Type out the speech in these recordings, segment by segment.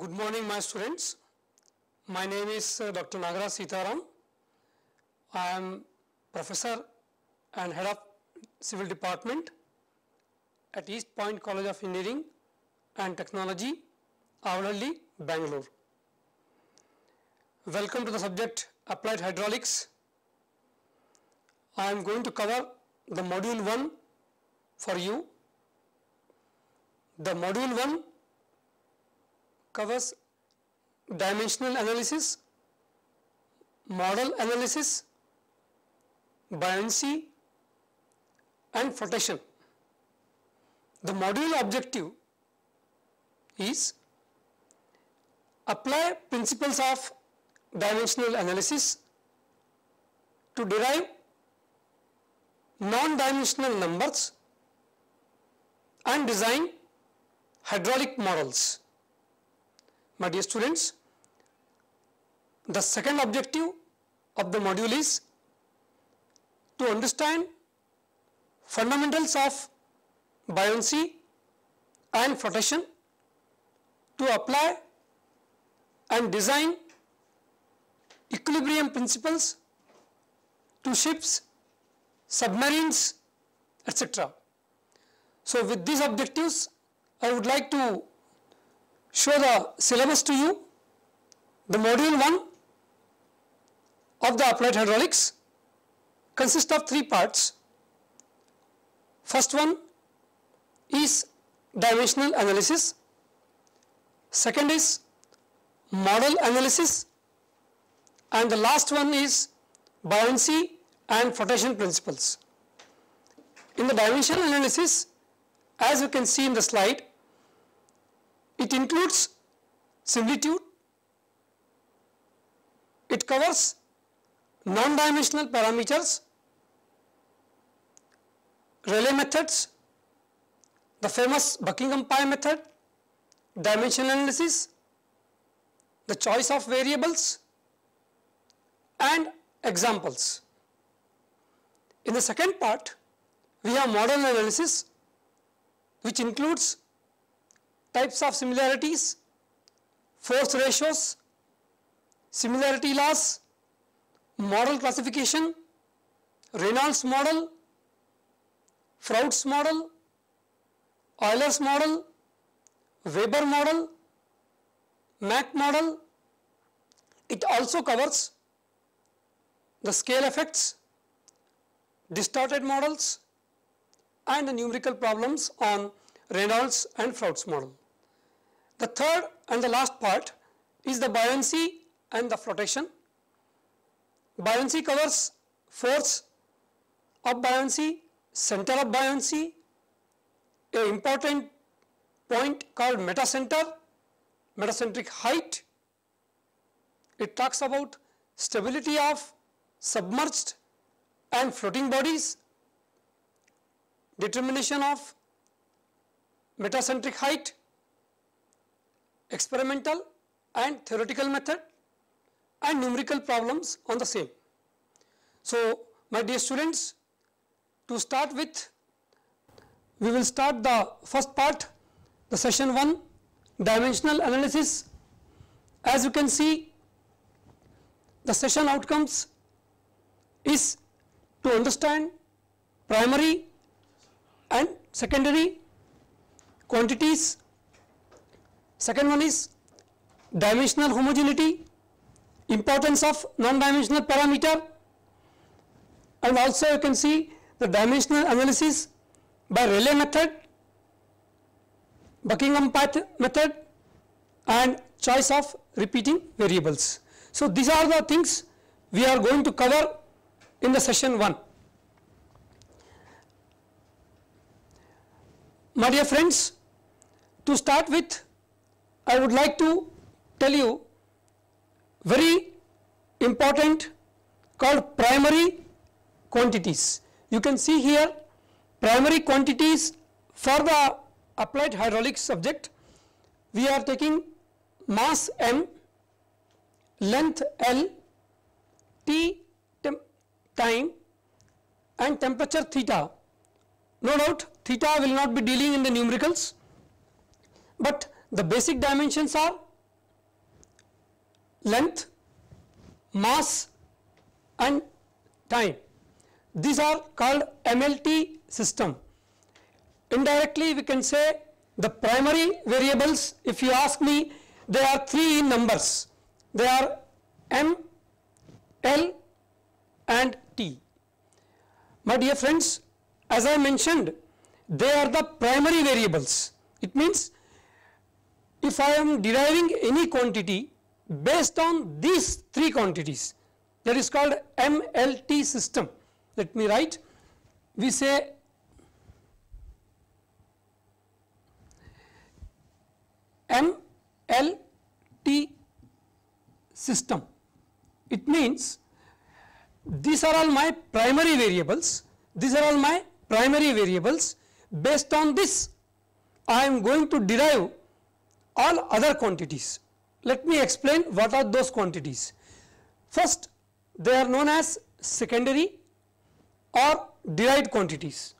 Good morning my students. My name is uh, Dr. Nagara Sitaram. I am professor and head of civil department at East Point College of Engineering and Technology, Avalalli, Bangalore. Welcome to the subject Applied Hydraulics. I am going to cover the module 1 for you. The module 1 covers dimensional analysis, model analysis, buoyancy and flotation. The module objective is apply principles of dimensional analysis to derive non-dimensional numbers and design hydraulic models. My dear students, the second objective of the module is to understand fundamentals of buoyancy and flotation to apply and design equilibrium principles to ships, submarines, etc. So, with these objectives, I would like to show the syllabus to you, the module 1 of the applied hydraulics consists of three parts. First one is dimensional analysis, second is model analysis and the last one is buoyancy and flotation principles. In the dimensional analysis, as you can see in the slide, it includes similitude, it covers non-dimensional parameters, Rayleigh methods, the famous Buckingham Pi method, dimension analysis, the choice of variables and examples. In the second part, we have model analysis which includes types of similarities, force ratios, similarity laws, model classification, Reynolds model, Froude's model, Euler's model, Weber model, Mack model. It also covers the scale effects, distorted models and the numerical problems on Reynolds and Froude's model. The third and the last part is the buoyancy and the flotation. Buoyancy covers force of buoyancy, center of buoyancy, a important point called metacenter, metacentric height. It talks about stability of submerged and floating bodies, determination of metacentric height, experimental and theoretical method and numerical problems on the same. So, my dear students, to start with, we will start the first part, the session 1, dimensional analysis. As you can see, the session outcomes is to understand primary and secondary quantities Second one is dimensional homogeneity, importance of non-dimensional parameter and also you can see the dimensional analysis by Rayleigh method, Buckingham path method and choice of repeating variables. So, these are the things we are going to cover in the session 1. My dear friends, to start with I would like to tell you very important called primary quantities. You can see here primary quantities for the applied hydraulics subject. We are taking mass m, length L, T time and temperature theta. No doubt theta will not be dealing in the numericals, but the basic dimensions are length, mass and time. These are called MLT system. Indirectly we can say the primary variables if you ask me they are three numbers. They are M, L and T. My dear friends as I mentioned they are the primary variables. It means if I am deriving any quantity based on these three quantities that is called MLT system. Let me write, we say MLT system. It means these are all my primary variables, these are all my primary variables based on this I am going to derive all other quantities. Let me explain what are those quantities. First, they are known as secondary or derived quantities.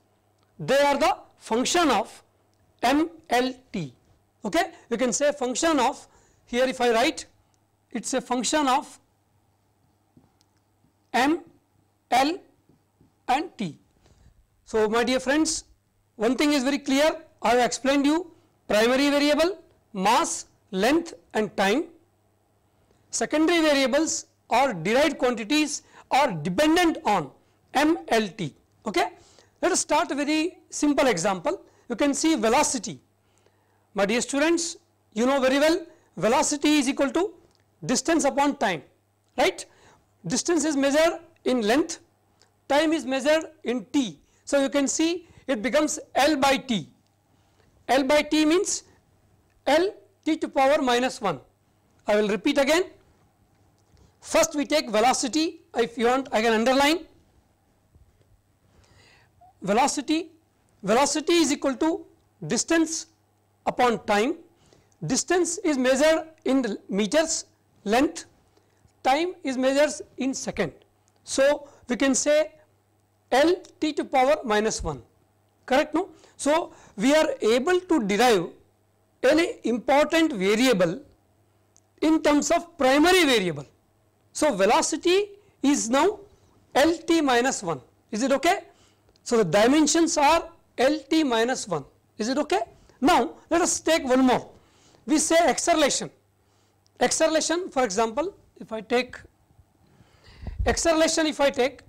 They are the function of MLT. Okay? You can say function of, here if I write, it is a function of M, L and T. So, my dear friends, one thing is very clear, I have explained you primary variable, mass, length and time. Secondary variables or derived quantities are dependent on MLT. Okay? Let us start a very simple example. You can see velocity. My dear students, you know very well velocity is equal to distance upon time, right? Distance is measured in length, time is measured in t. So, you can see it becomes L by t. L by t means L t to power minus 1. I will repeat again. First we take velocity if you want I can underline velocity. Velocity is equal to distance upon time. Distance is measured in meters length, time is measured in second. So, we can say L t to power minus 1 correct no. So, we are able to derive an important variable in terms of primary variable. So, velocity is now LT minus 1 is it okay? So, the dimensions are LT minus 1 is it okay? Now, let us take one more we say acceleration acceleration for example, if I take acceleration if I take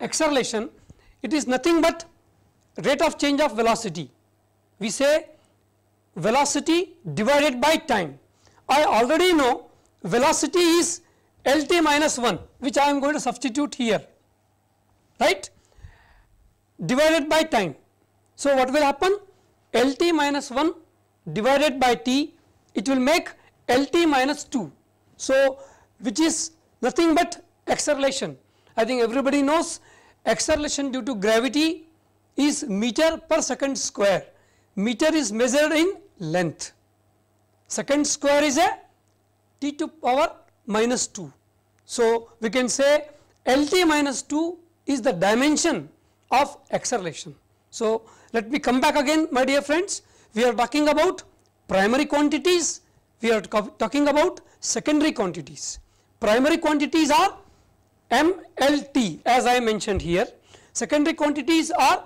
acceleration it is nothing but rate of change of velocity we say velocity divided by time. I already know velocity is LT minus 1 which I am going to substitute here right divided by time. So, what will happen LT minus 1 divided by T it will make LT minus 2. So, which is nothing but acceleration. I think everybody knows acceleration due to gravity is meter per second square. Meter is measured in length. Second square is a t to power minus 2. So, we can say l t 2 is the dimension of acceleration. So, let me come back again my dear friends, we are talking about primary quantities, we are talking about secondary quantities. Primary quantities are MLT as I mentioned here, secondary quantities are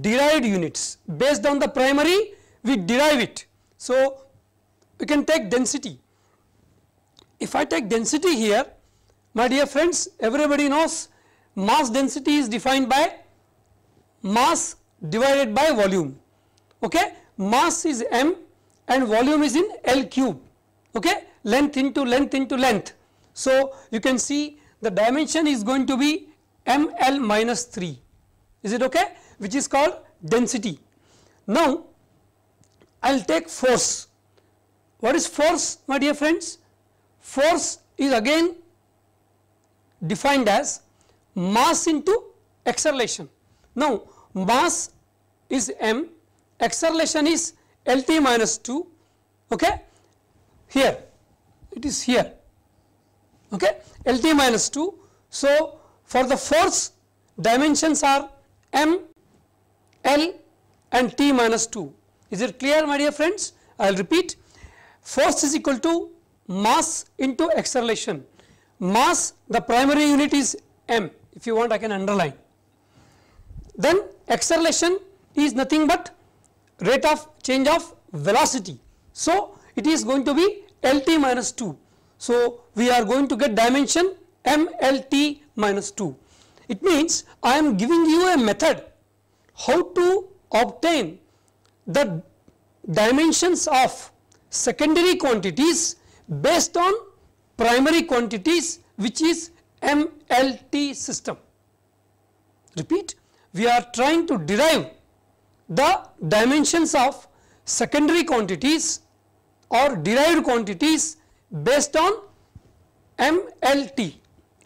derived units based on the primary we derive it. So, we can take density. If I take density here, my dear friends, everybody knows mass density is defined by mass divided by volume. Okay? Mass is m and volume is in L cube, okay? length into length into length. So, you can see the dimension is going to be m L minus 3, is it okay? which is called density. Now, I will take force. What is force my dear friends? Force is again defined as mass into acceleration. Now, mass is m, acceleration is L t minus 2 okay. here it is here okay. L t minus 2. So, for the force dimensions are m, L and t minus 2 is it clear my dear friends? I will repeat force is equal to mass into acceleration. Mass the primary unit is m if you want I can underline. Then acceleration is nothing but rate of change of velocity. So, it is going to be LT minus 2. So, we are going to get dimension MLT minus 2. It means I am giving you a method how to obtain the dimensions of secondary quantities based on primary quantities which is MLT system. Repeat, we are trying to derive the dimensions of secondary quantities or derived quantities based on MLT.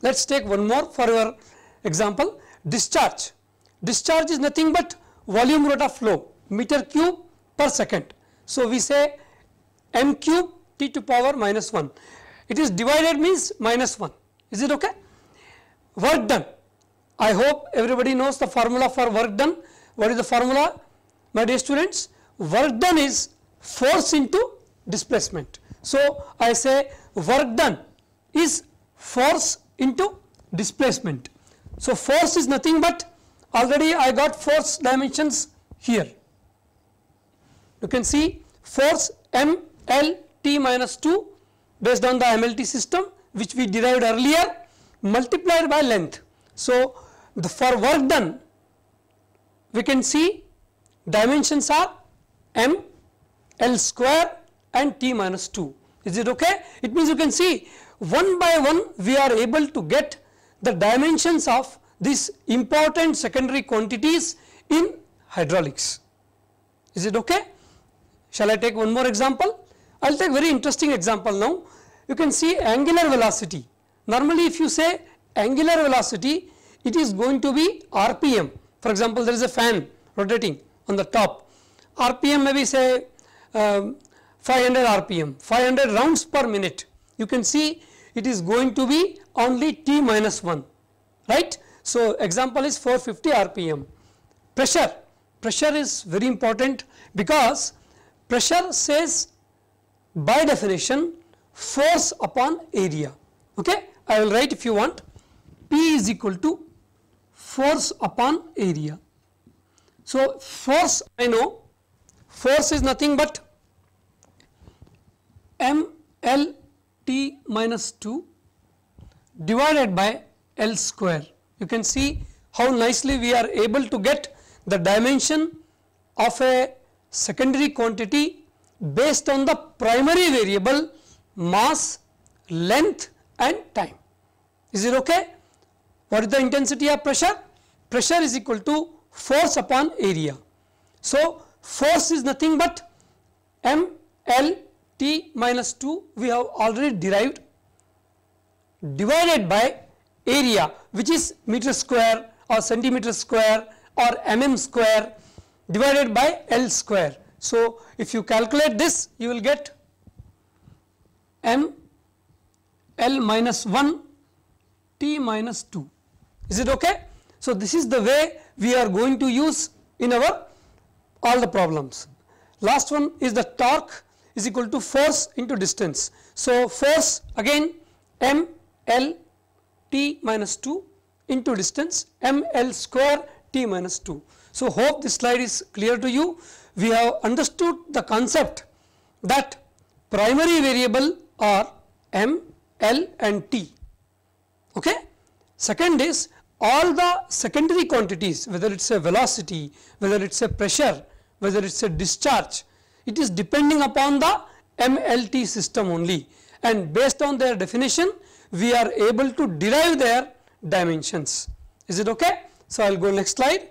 Let us take one more for your example, discharge. Discharge is nothing but volume rate of flow meter cube per second. So, we say m cube t to power minus 1. It is divided means minus 1. Is it okay? Work done. I hope everybody knows the formula for work done. What is the formula? My dear students, work done is force into displacement. So, I say work done is force into displacement. So, force is nothing but already I got force dimensions here. You can see force M L T minus 2 based on the MLT system which we derived earlier multiplied by length. So, the for work done we can see dimensions are M L square and T minus 2. Is it okay? It means you can see one by one we are able to get the dimensions of these important secondary quantities in hydraulics. Is it okay? Shall I take one more example? I will take very interesting example now. You can see angular velocity. Normally if you say angular velocity, it is going to be RPM. For example, there is a fan rotating on the top. RPM may be say um, 500 RPM, 500 rounds per minute. You can see it is going to be only T minus 1, right. So, example is 450 RPM. Pressure, pressure is very important because Pressure says by definition force upon area. Okay? I will write if you want P is equal to force upon area. So, force I know force is nothing but m L t minus 2 divided by L square. You can see how nicely we are able to get the dimension of a secondary quantity based on the primary variable mass, length and time. Is it okay? What is the intensity of pressure? Pressure is equal to force upon area. So, force is nothing but m l t minus 2 we have already derived divided by area which is meter square or centimeter square or mm square divided by L square. So, if you calculate this you will get m L minus 1 T minus 2 is it okay? So, this is the way we are going to use in our all the problems. Last one is the torque is equal to force into distance. So, force again m L T minus 2 into distance m L square T minus 2. So, hope this slide is clear to you. We have understood the concept that primary variable are m, l and t. Okay? Second is all the secondary quantities whether it is a velocity, whether it is a pressure, whether it is a discharge, it is depending upon the MLT system only and based on their definition we are able to derive their dimensions. Is it okay? So, I will go next slide.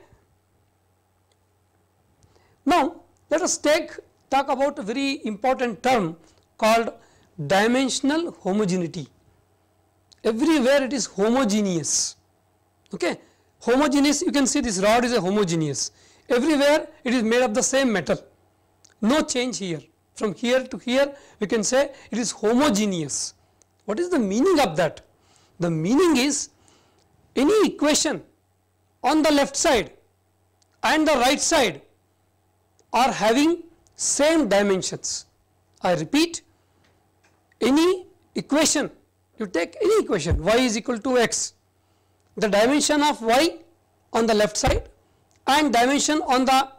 Now, let us take talk about a very important term called dimensional homogeneity. Everywhere it is homogeneous. Okay. Homogeneous you can see this rod is a homogeneous. Everywhere it is made of the same metal. No change here. From here to here we can say it is homogeneous. What is the meaning of that? The meaning is any equation on the left side and the right side are having same dimensions. I repeat any equation you take any equation y is equal to x the dimension of y on the left side and dimension on the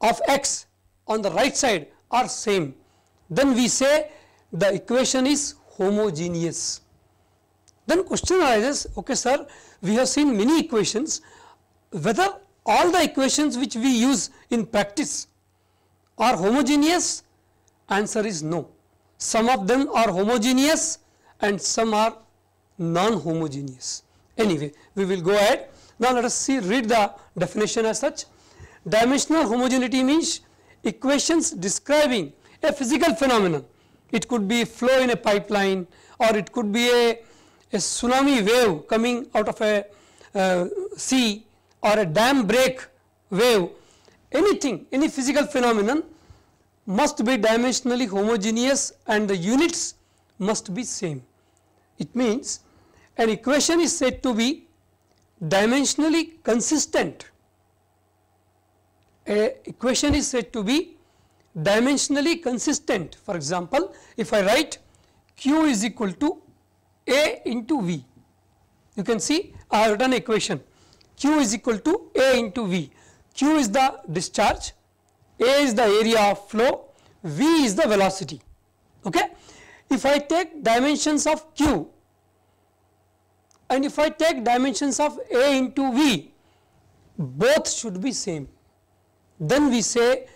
of x on the right side are same then we say the equation is homogeneous. Then question arises okay sir we have seen many equations whether all the equations which we use in practice are homogeneous? Answer is no. Some of them are homogeneous and some are non-homogeneous. Anyway, we will go ahead. Now, let us see read the definition as such. Dimensional homogeneity means equations describing a physical phenomenon. It could be flow in a pipeline or it could be a, a tsunami wave coming out of a uh, sea or a dam break wave, anything, any physical phenomenon must be dimensionally homogeneous and the units must be same. It means an equation is said to be dimensionally consistent. A equation is said to be dimensionally consistent. For example, if I write Q is equal to A into V, you can see I have written equation Q is equal to A into V. Q is the discharge, A is the area of flow, V is the velocity. Okay? If I take dimensions of Q and if I take dimensions of A into V, both should be same. Then we say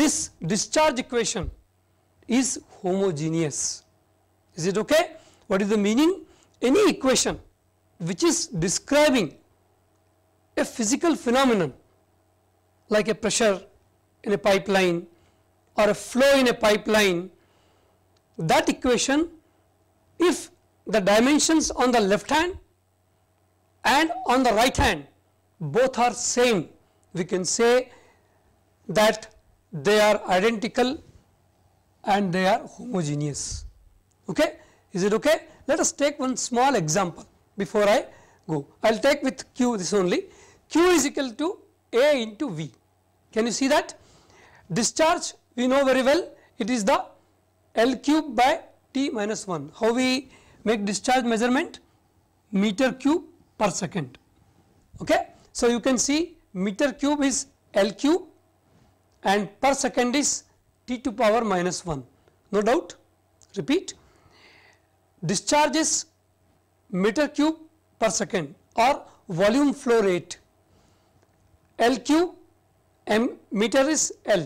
this discharge equation is homogeneous. Is it okay? What is the meaning? Any equation which is describing a physical phenomenon like a pressure in a pipeline or a flow in a pipeline, that equation if the dimensions on the left hand and on the right hand both are same, we can say that they are identical and they are homogeneous. Okay? Is it okay? Let us take one small example before I go. I will take with Q this only. Q is equal to A into V. Can you see that? Discharge we know very well it is the L cube by T minus 1. How we make discharge measurement? Meter cube per second. Okay? So, you can see meter cube is L cube and per second is T to power minus 1. No doubt? Repeat. Discharge is meter cube per second or volume flow rate LQ m meter is L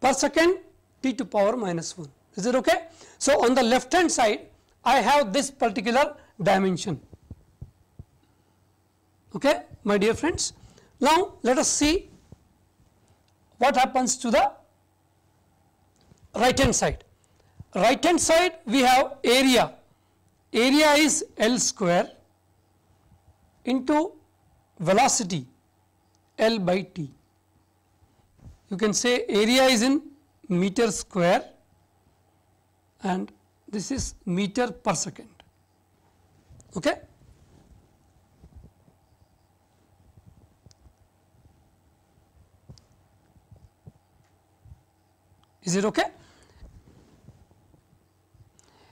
per second t to power minus 1. Is it okay? So, on the left hand side I have this particular dimension. Okay, my dear friends. Now, let us see what happens to the right hand side. Right hand side we have area. Area is L square into velocity L by T. You can say area is in meter square and this is meter per second. Okay? Is it okay?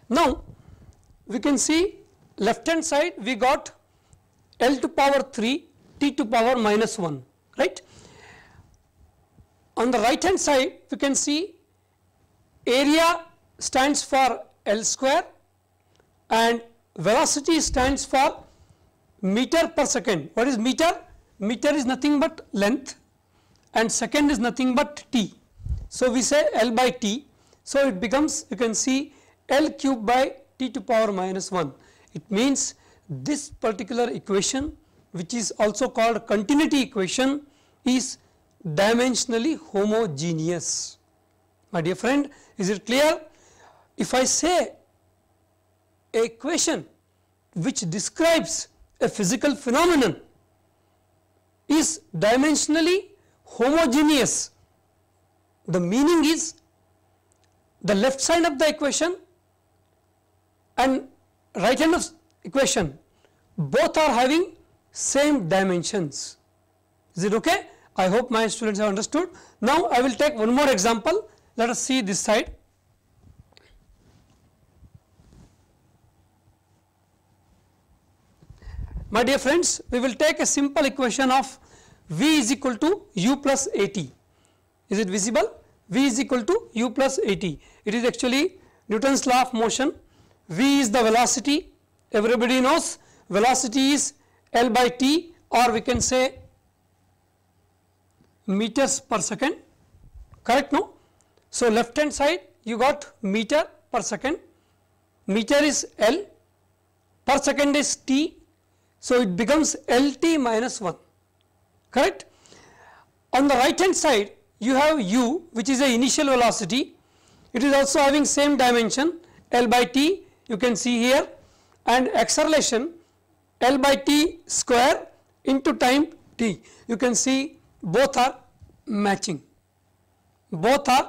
Now, we can see left hand side we got L to power 3 T to power minus 1 right. On the right hand side we can see area stands for L square and velocity stands for meter per second. What is meter? Meter is nothing but length and second is nothing but t. So, we say L by t. So, it becomes you can see L cube by t to power minus 1. It means this particular equation which is also called continuity equation is dimensionally homogeneous. My dear friend, is it clear? If I say a equation which describes a physical phenomenon is dimensionally homogeneous, the meaning is the left side of the equation and right hand of equation both are having same dimensions. Is it okay? I hope my students have understood. Now, I will take one more example. Let us see this side. My dear friends, we will take a simple equation of V is equal to U plus AT. Is it visible? V is equal to U plus AT. It is actually Newton's law of motion. V is the velocity. Everybody knows velocity is L by T or we can say meters per second correct no. So, left hand side you got meter per second meter is L per second is T. So, it becomes L T minus 1 correct. On the right hand side you have u which is the initial velocity it is also having same dimension L by T you can see here and acceleration L by T square into time T. You can see both are matching, both are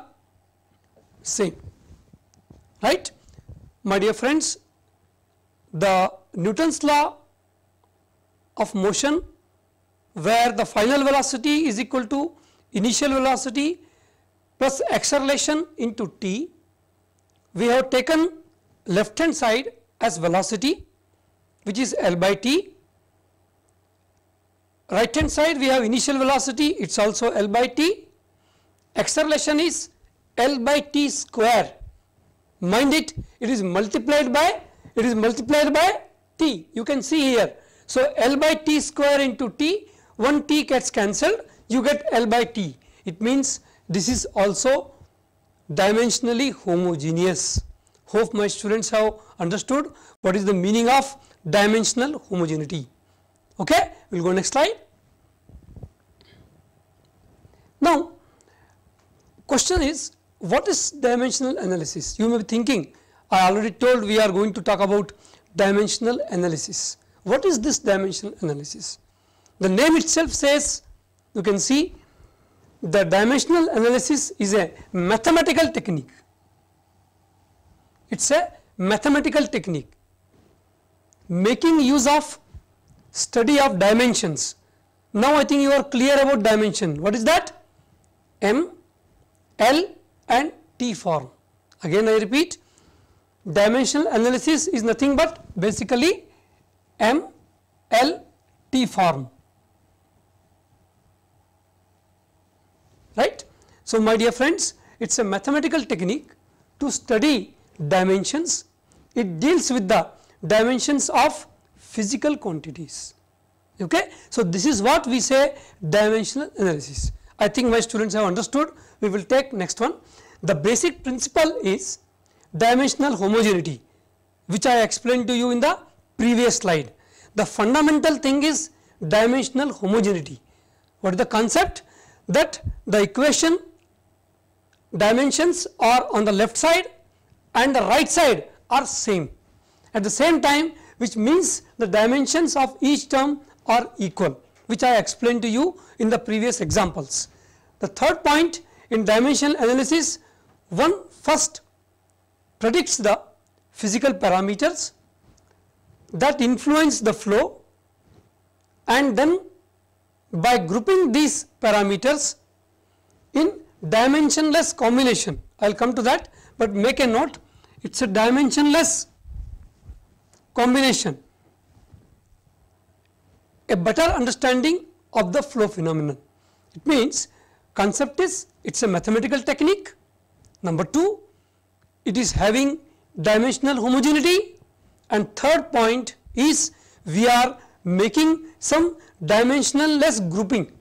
same, right. My dear friends, the Newton's law of motion where the final velocity is equal to initial velocity plus acceleration into t. We have taken left hand side as velocity which is L by T. Right hand side we have initial velocity it is also L by T. Acceleration is L by T square. Mind it, it is multiplied by, it is multiplied by T. You can see here. So, L by T square into T, 1 T gets cancelled, you get L by T. It means this is also dimensionally homogeneous. Hope my students have understood what is the meaning of dimensional homogeneity. Okay? We will go next slide. Now, question is what is dimensional analysis? You may be thinking I already told we are going to talk about dimensional analysis. What is this dimensional analysis? The name itself says you can see the dimensional analysis is a mathematical technique. It is a mathematical technique making use of study of dimensions. Now I think you are clear about dimension. What is that? M, L and T form. Again I repeat, dimensional analysis is nothing but basically M, L, T form. Right? So my dear friends, it is a mathematical technique to study dimensions. It deals with the dimensions of physical quantities. Okay? So, this is what we say dimensional analysis. I think my students have understood. We will take next one. The basic principle is dimensional homogeneity which I explained to you in the previous slide. The fundamental thing is dimensional homogeneity. What is the concept? That the equation dimensions are on the left side and the right side are same at the same time which means the dimensions of each term are equal which I explained to you in the previous examples. The third point in dimensional analysis one first predicts the physical parameters that influence the flow and then by grouping these parameters in dimensionless combination I will come to that but make a note it is a dimensionless combination a better understanding of the flow phenomenon. It means concept is it is a mathematical technique. Number 2 it is having dimensional homogeneity and third point is we are making some dimensional less grouping.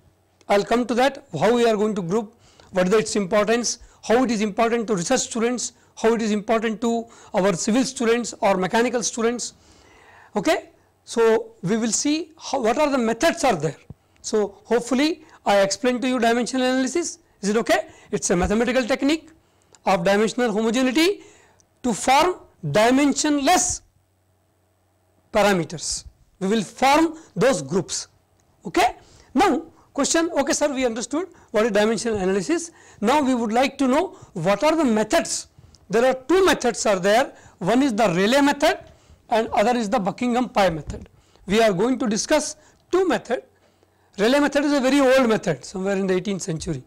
I will come to that how we are going to group, what is its importance, how it is important to research students, how it is important to our civil students or mechanical students Okay? So, we will see how, what are the methods are there. So, hopefully I explained to you dimensional analysis. Is it okay? It is a mathematical technique of dimensional homogeneity to form dimensionless parameters. We will form those groups. Okay? Now, question okay sir we understood what is dimensional analysis. Now, we would like to know what are the methods. There are two methods are there. One is the relay method and other is the Buckingham pie method. We are going to discuss two method. Rayleigh method is a very old method somewhere in the 18th century.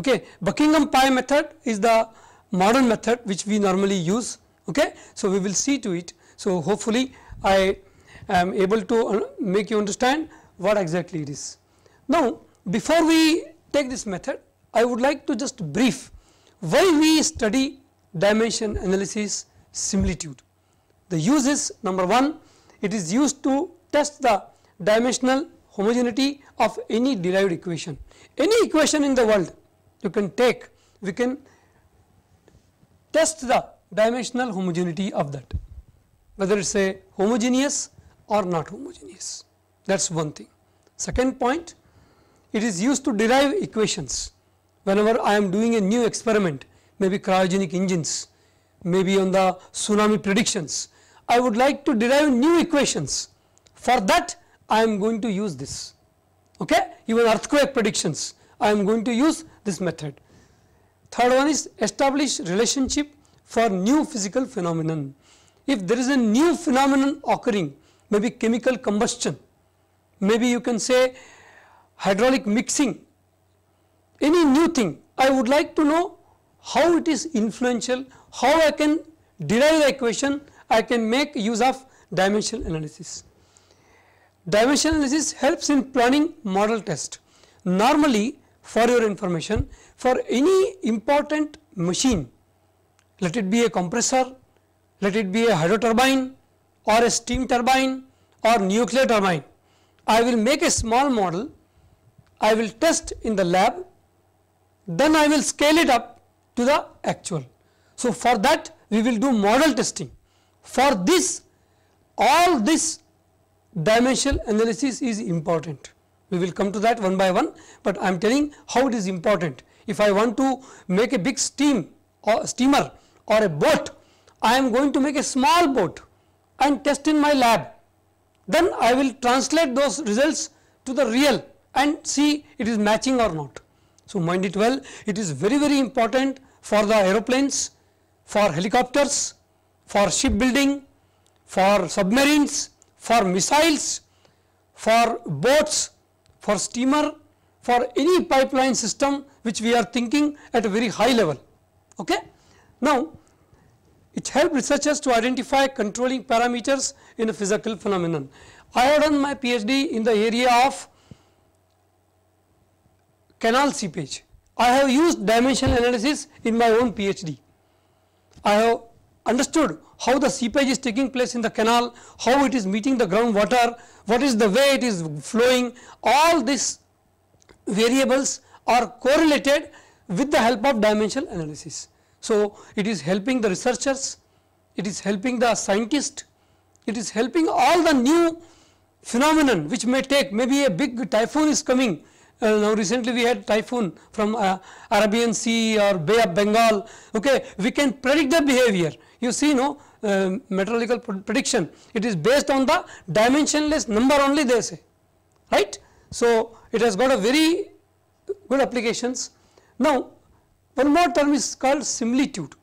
Okay. Buckingham pie method is the modern method which we normally use. Okay. So, we will see to it. So, hopefully I am able to uh, make you understand what exactly it is. Now, before we take this method, I would like to just brief why we study dimension analysis similitude. The use is number 1, it is used to test the dimensional homogeneity of any derived equation. Any equation in the world you can take, we can test the dimensional homogeneity of that, whether it is a homogeneous or not homogeneous. That is one thing. Second point, it is used to derive equations. Whenever I am doing a new experiment, maybe cryogenic engines, maybe on the tsunami predictions, I would like to derive new equations. For that I am going to use this. Okay? Even earthquake predictions I am going to use this method. Third one is establish relationship for new physical phenomenon. If there is a new phenomenon occurring maybe chemical combustion, maybe you can say hydraulic mixing, any new thing I would like to know how it is influential, how I can derive the equation I can make use of dimensional analysis. Dimensional analysis helps in planning model test. Normally for your information for any important machine let it be a compressor, let it be a hydro turbine or a steam turbine or nuclear turbine. I will make a small model, I will test in the lab, then I will scale it up to the actual. So, for that we will do model testing. For this all this dimensional analysis is important. We will come to that one by one, but I am telling how it is important. If I want to make a big steam or steamer or a boat, I am going to make a small boat and test in my lab. Then I will translate those results to the real and see it is matching or not. So, mind it well, it is very very important for the aeroplanes, for helicopters, for shipbuilding, for submarines, for missiles, for boats, for steamer, for any pipeline system which we are thinking at a very high level. Okay? Now, it helped researchers to identify controlling parameters in a physical phenomenon. I have done my PhD in the area of canal seepage. I have used dimensional analysis in my own PhD. I have understood how the seepage is taking place in the canal, how it is meeting the ground water, what is the way it is flowing, all these variables are correlated with the help of dimensional analysis. So, it is helping the researchers, it is helping the scientists, it is helping all the new phenomenon which may take maybe a big typhoon is coming. Uh, now recently we had typhoon from uh, Arabian Sea or Bay of Bengal, okay. we can predict the behavior you see no uh, meteorological prediction, it is based on the dimensionless number only they say, right. So, it has got a very good applications. Now, one more term is called similitude.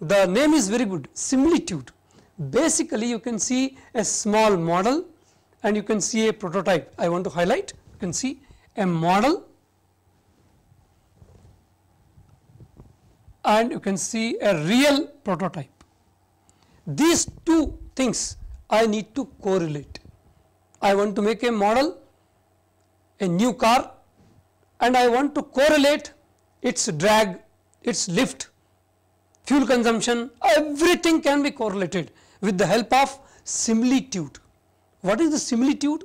The name is very good, similitude. Basically, you can see a small model and you can see a prototype. I want to highlight, you can see a model and you can see a real prototype. These two things I need to correlate. I want to make a model, a new car and I want to correlate its drag, its lift, fuel consumption, everything can be correlated with the help of similitude. What is the similitude?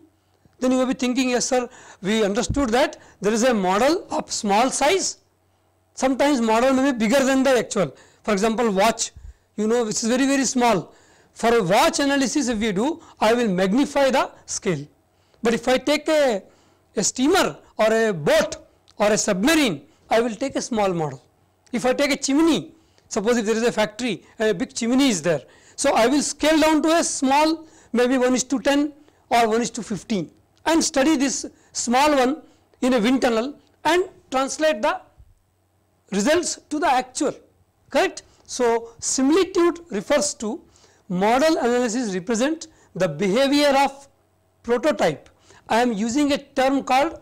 Then you may be thinking, yes sir, we understood that there is a model of small size Sometimes model may be bigger than the actual. For example, watch, you know, which is very, very small. For a watch analysis, if we do, I will magnify the scale. But if I take a, a steamer or a boat or a submarine, I will take a small model. If I take a chimney, suppose if there is a factory and a big chimney is there. So, I will scale down to a small maybe 1 is to 10 or 1 is to 15 and study this small one in a wind tunnel and translate the results to the actual correct. So, similitude refers to model analysis represent the behavior of prototype. I am using a term called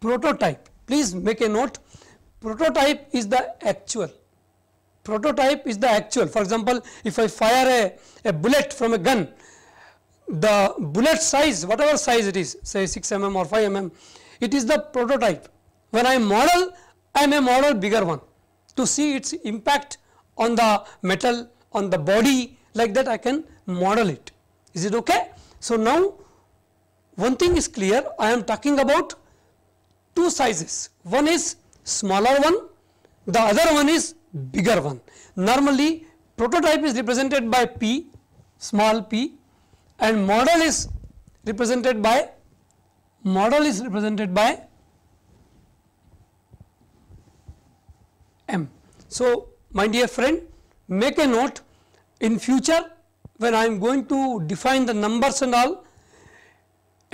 prototype. Please make a note prototype is the actual prototype is the actual for example if i fire a, a bullet from a gun the bullet size whatever size it is say 6 mm or 5 mm it is the prototype when I model, I may model bigger one to see its impact on the metal, on the body like that I can model it. Is it okay? So, now one thing is clear I am talking about two sizes one is smaller one the other one is bigger one. Normally prototype is represented by p small p and model is represented by model is represented by m. So, my dear friend make a note in future when I am going to define the numbers and all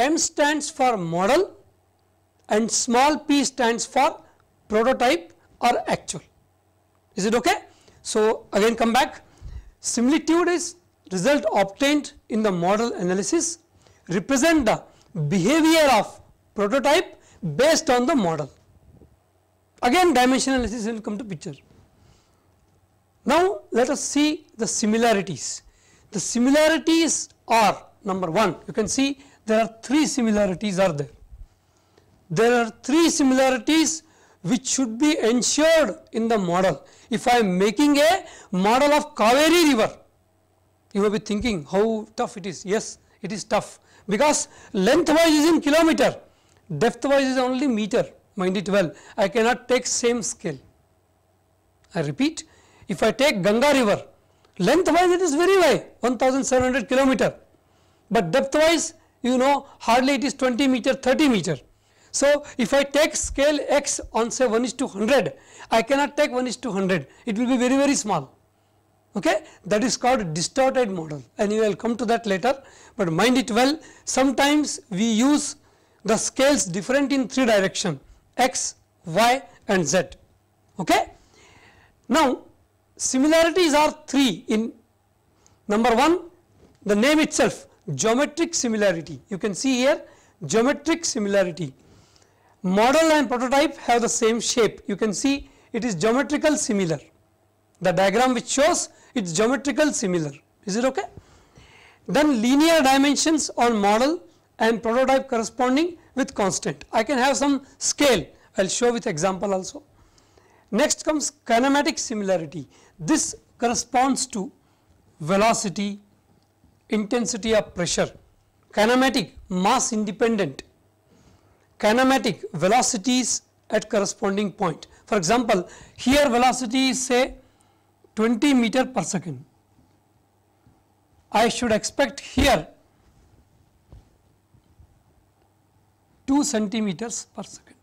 m stands for model and small p stands for prototype or actual. Is it okay? So, again come back similitude is result obtained in the model analysis represent the behavior of prototype based on the model. Again dimension analysis will come to picture. Now, let us see the similarities. The similarities are number 1 you can see there are 3 similarities are there. There are 3 similarities which should be ensured in the model. If I am making a model of Kaveri river, you may be thinking how tough it is. Yes, it is tough because lengthwise is in kilometer, depthwise is only meter mind it well I cannot take same scale. I repeat if I take Ganga river lengthwise it is very wide 1700 kilometer but depthwise you know hardly it is 20 meter 30 meter. So, if I take scale x on say 1 is to 100 I cannot take 1 is to 100 it will be very very small okay that is called distorted model and we will come to that later but mind it well sometimes we use the scales different in three direction x, y and z. Okay? Now, similarities are 3 in number 1 the name itself geometric similarity you can see here geometric similarity model and prototype have the same shape you can see it is geometrical similar the diagram which shows it is geometrical similar is it okay then linear dimensions on model and prototype corresponding with constant. I can have some scale, I will show with example also. Next comes kinematic similarity. This corresponds to velocity, intensity of pressure. Kinematic, mass independent. Kinematic, velocities at corresponding point. For example, here velocity is say 20 meter per second. I should expect here 2 centimeters per second.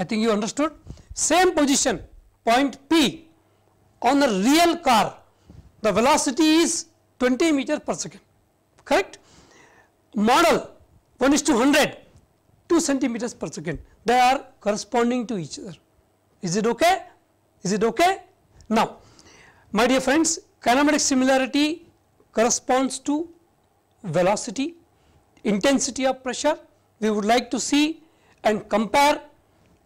I think you understood. Same position point P on a real car the velocity is 20 meter per second correct. Model 1 is to 100 2 centimeters per second they are corresponding to each other. Is it okay? Is it okay? Now my dear friends kinematic similarity corresponds to velocity, intensity of pressure we would like to see and compare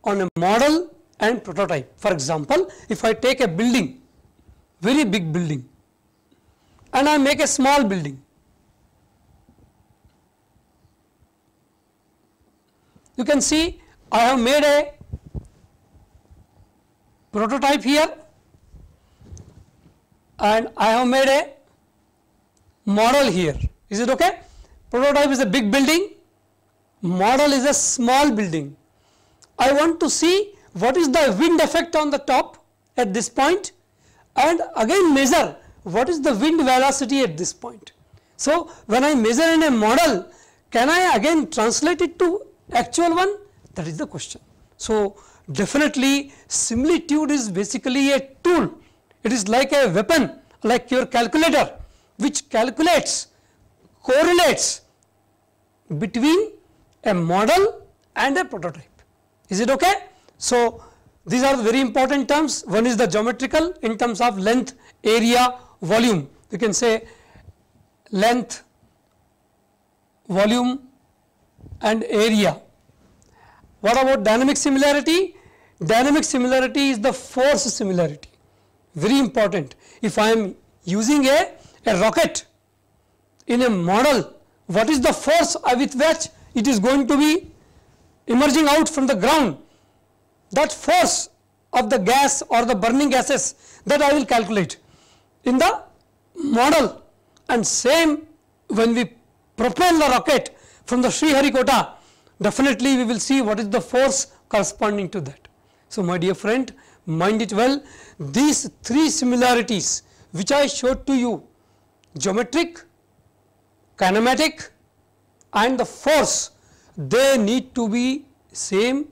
on a model and prototype. For example, if I take a building, very big building and I make a small building. You can see I have made a prototype here and I have made a model here. Is it okay? Prototype is a big building model is a small building. I want to see what is the wind effect on the top at this point and again measure what is the wind velocity at this point. So, when I measure in a model can I again translate it to actual one that is the question. So, definitely similitude is basically a tool it is like a weapon like your calculator which calculates correlates between a model and a prototype. Is it okay? So, these are the very important terms. One is the geometrical in terms of length, area, volume. You can say length, volume and area. What about dynamic similarity? Dynamic similarity is the force similarity, very important. If I am using a, a rocket in a model, what is the force with which it is going to be emerging out from the ground. That force of the gas or the burning gases that I will calculate in the model and same when we propel the rocket from the Sriharikota definitely we will see what is the force corresponding to that. So, my dear friend mind it well these three similarities which I showed to you geometric, kinematic and the force they need to be same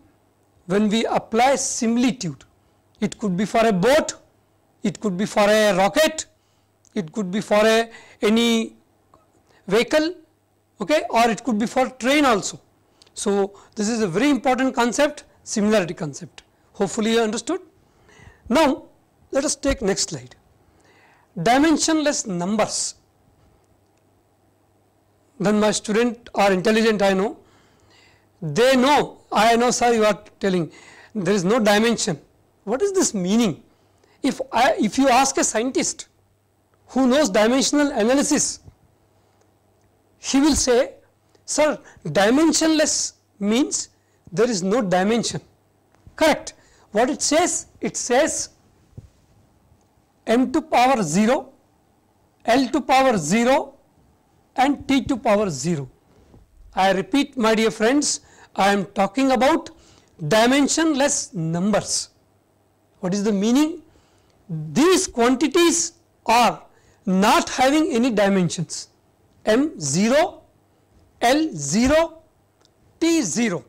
when we apply similitude. It could be for a boat, it could be for a rocket, it could be for a any vehicle okay, or it could be for train also. So, this is a very important concept similarity concept hopefully you understood. Now, let us take next slide dimensionless numbers when my student are intelligent I know, they know, I know sir you are telling, there is no dimension. What is this meaning? If, I, if you ask a scientist who knows dimensional analysis, he will say, sir dimensionless means there is no dimension, correct. What it says? It says m to power 0, l to power 0 and t to power 0. I repeat my dear friends, I am talking about dimensionless numbers. What is the meaning? These quantities are not having any dimensions m0, l0, t0.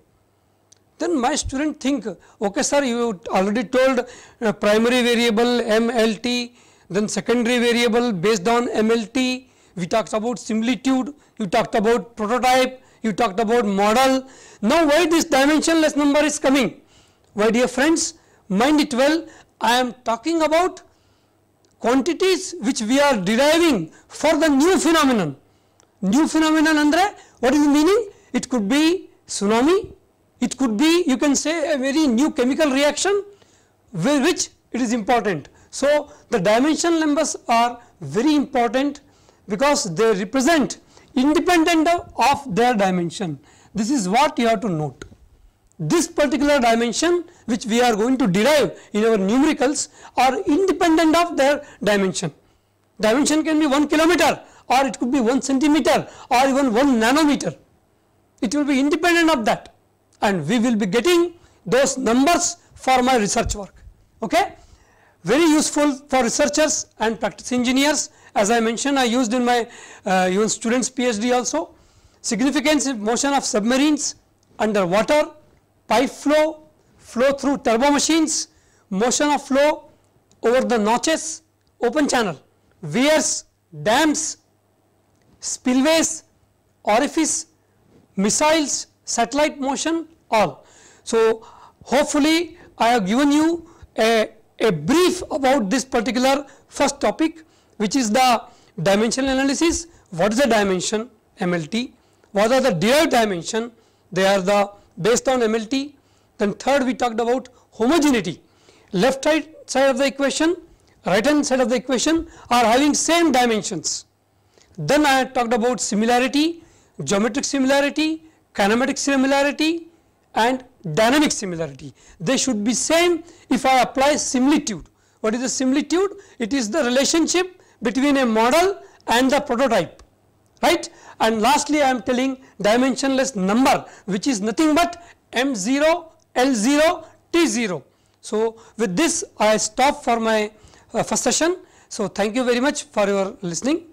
Then my student think, okay sir you already told uh, primary variable m, l, t, then secondary variable based on m, l, t, we talked about similitude, you talked about prototype, you talked about model. Now why this dimensionless number is coming? Why dear friends, mind it well, I am talking about quantities which we are deriving for the new phenomenon. New phenomenon andre, what is the meaning? It could be tsunami, it could be you can say a very new chemical reaction with which it is important. So, the dimension numbers are very important because they represent independent of, their dimension. This is what you have to note. This particular dimension which we are going to derive in our numericals are independent of their dimension. Dimension can be 1 kilometer or it could be 1 centimeter or even 1 nanometer. It will be independent of that and we will be getting those numbers for my research work. Okay? Very useful for researchers and practice engineers as I mentioned I used in my uh, even students PhD also, significance motion of submarines underwater, pipe flow, flow through turbo machines, motion of flow over the notches, open channel, weirs, dams, spillways, orifice, missiles, satellite motion all. So, hopefully I have given you a, a brief about this particular first topic which is the dimensional analysis. What is the dimension? MLT. What are the derived dimension? They are the based on MLT. Then third we talked about homogeneity. Left side side of the equation, right hand side of the equation are having same dimensions. Then I talked about similarity, geometric similarity, kinematic similarity and dynamic similarity. They should be same if I apply similitude. What is the similitude? It is the relationship between a model and the prototype right and lastly I am telling dimensionless number which is nothing but m0 l0 t0. So, with this I stop for my uh, first session. So, thank you very much for your listening.